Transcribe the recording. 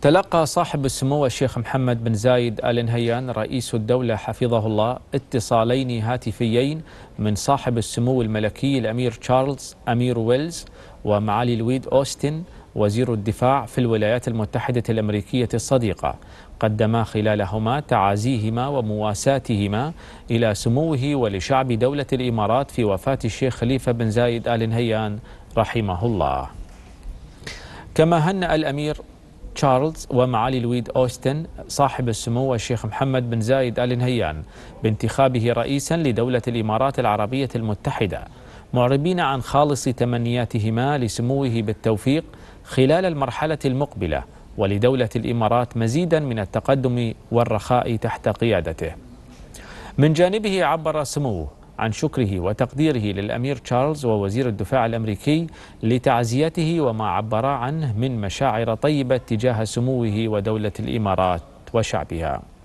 تلقى صاحب السمو الشيخ محمد بن زايد آل نهيان رئيس الدولة حفظه الله اتصالين هاتفيين من صاحب السمو الملكي الأمير تشارلز أمير ويلز ومعالي الويد أوستن وزير الدفاع في الولايات المتحدة الأمريكية الصديقة قدما خلالهما تعازيهما ومواساتهما إلى سموه ولشعب دولة الإمارات في وفاة الشيخ خليفة بن زايد آل نهيان رحمه الله كما هنأ الأمير تشارلز ومعالي لويد أوستن صاحب السمو الشيخ محمد بن زايد آل نهيان بانتخابه رئيسا لدولة الإمارات العربية المتحدة معربين عن خالص تمنياتهما لسموه بالتوفيق خلال المرحلة المقبلة ولدولة الإمارات مزيدا من التقدم والرخاء تحت قيادته من جانبه عبر سموه عن شكره وتقديره للأمير تشارلز ووزير الدفاع الأمريكي لتعزيته وما عبرا عنه من مشاعر طيبة تجاه سموه ودولة الإمارات وشعبها